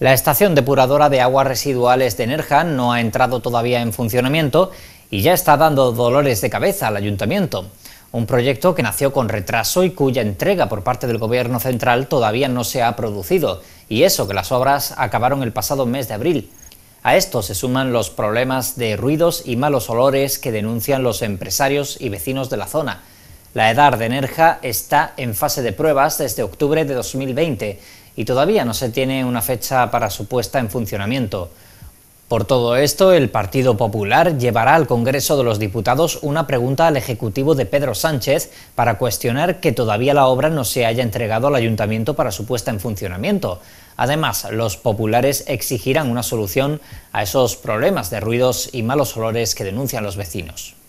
La estación depuradora de aguas residuales de Nerja no ha entrado todavía en funcionamiento y ya está dando dolores de cabeza al ayuntamiento. Un proyecto que nació con retraso y cuya entrega por parte del gobierno central todavía no se ha producido, y eso que las obras acabaron el pasado mes de abril. A esto se suman los problemas de ruidos y malos olores que denuncian los empresarios y vecinos de la zona. La edad de Nerja está en fase de pruebas desde octubre de 2020 y todavía no se tiene una fecha para su puesta en funcionamiento. Por todo esto, el Partido Popular llevará al Congreso de los Diputados una pregunta al Ejecutivo de Pedro Sánchez para cuestionar que todavía la obra no se haya entregado al Ayuntamiento para su puesta en funcionamiento. Además, los populares exigirán una solución a esos problemas de ruidos y malos olores que denuncian los vecinos.